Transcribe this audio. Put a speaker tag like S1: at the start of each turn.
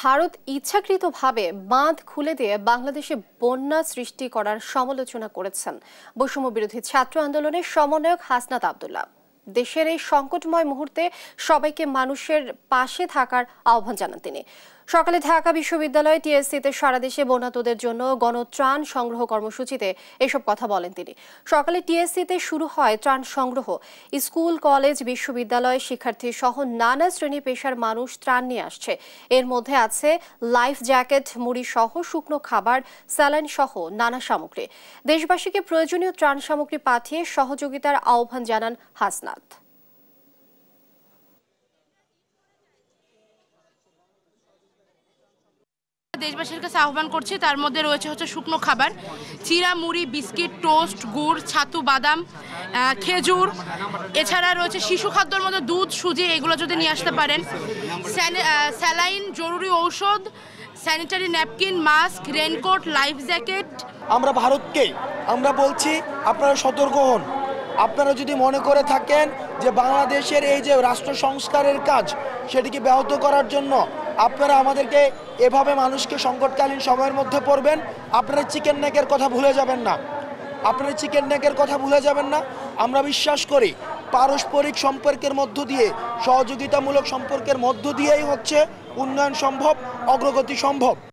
S1: ভারত ইচ্ছাকৃতভাবে বাঁধ খুলে দিয়ে বাংলাদেশে বন্যা সৃষ্টি করার সমালোচনা করেছেন বৈষম্য বিরোধী ছাত্র আন্দোলনের সমন্বয়ক হাসনাত আবদুল্লাহ দেশের এই সংকটময় মুহূর্তে সবাইকে মানুষের পাশে থাকার আহ্বান জানান তিনি সকালে ঢাকা বিশ্ববিদ্যালয় টিএসসিতে সারা দেশে বন্যাতদের জন্য গণত্রাণ সংগ্রহ কর্মসূচিতে এসব কথা বলেন তিনি সকালে টিএসসিতে শুরু হয় ত্রাণ সংগ্রহ স্কুল কলেজ বিশ্ববিদ্যালয় শিক্ষার্থী সহ নানা শ্রেণী পেশার মানুষ ত্রাণ নিয়ে আসছে এর মধ্যে আছে লাইফ জ্যাকেট মুড়ি সহ শুকনো খাবার স্যালাইন সহ নানা সামগ্রী দেশবাসীকে প্রয়োজনীয় ত্রাণ সামগ্রী পাঠিয়ে সহযোগিতার আহ্বান জানান হাসনাথ
S2: দেশবাসীর কাছে আহ্বান করছি তার মধ্যে রয়েছে হচ্ছে শুকনো খাবার চিরা মুড়ি বিস্কিট টোস্ট গুড় ছাতু বাদাম খেজুর এছাড়া রয়েছে শিশু খাদ্যর মধ্যে দুধ সুজি এগুলো যদি নিয়ে আসতে পারেন স্যালাইন জরুরি ঔষধ sanitary napkin mask raincoat life jacket
S3: আমরা ভারতকে আমরা বলছি আপনারা সতর্ক হন আপনারা যদি মনে করে থাকেন যে বাংলাদেশের এই যে রাষ্ট্র সংস্কারের কাজ সেটিকে ব্যাহত করার জন্য আপনারা আমাদেরকে এভাবে মানুষকে সংকটকালীন সময়ের মধ্যে পড়বেন আপনারা চিকেন নেকের কথা ভুলে যাবেন না আপনারা চিকেন নেকের কথা ভুলে যাবেন না আমরা বিশ্বাস করি পারস্পরিক সম্পর্কের মধ্য দিয়ে সহযোগিতামূলক সম্পর্কের মধ্য দিয়েই হচ্ছে উন্নয়ন সম্ভব অগ্রগতি সম্ভব